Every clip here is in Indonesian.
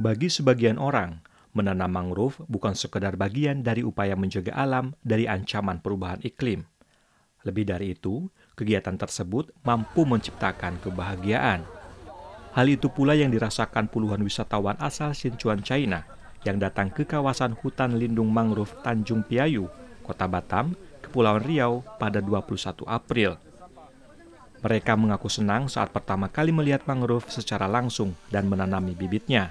Bagi sebagian orang, menanam mangrove bukan sekedar bagian dari upaya menjaga alam dari ancaman perubahan iklim. Lebih dari itu, kegiatan tersebut mampu menciptakan kebahagiaan. Hal itu pula yang dirasakan puluhan wisatawan asal Sichuan, China yang datang ke kawasan hutan lindung mangrove Tanjung Piayu, Kota Batam, Kepulauan Riau pada 21 April. Mereka mengaku senang saat pertama kali melihat mangrove secara langsung dan menanami bibitnya.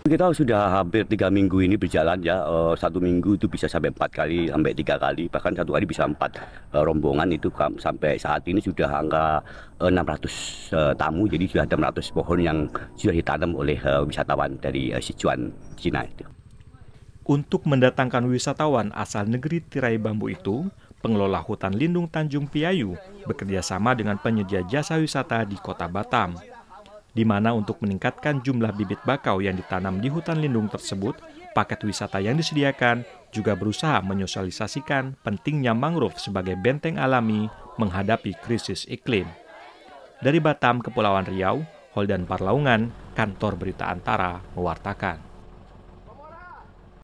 Kita sudah hampir tiga minggu ini berjalan ya, eh, satu minggu itu bisa sampai empat kali, sampai tiga kali, bahkan satu hari bisa empat eh, rombongan itu sampai saat ini sudah angka eh, enam 600 tamu, jadi sudah ada 600 pohon yang sudah ditanam oleh wisatawan dari Sichuan, Cina itu. Untuk mendatangkan wisatawan asal negeri tirai bambu itu, pengelola hutan lindung Tanjung Piayu bekerjasama dengan penyedia jasa wisata di kota Batam di mana untuk meningkatkan jumlah bibit bakau yang ditanam di hutan lindung tersebut, paket wisata yang disediakan juga berusaha menyosialisasikan pentingnya mangrove sebagai benteng alami menghadapi krisis iklim. Dari Batam, Kepulauan Riau, Holden Parlaungan, Kantor Berita Antara mewartakan.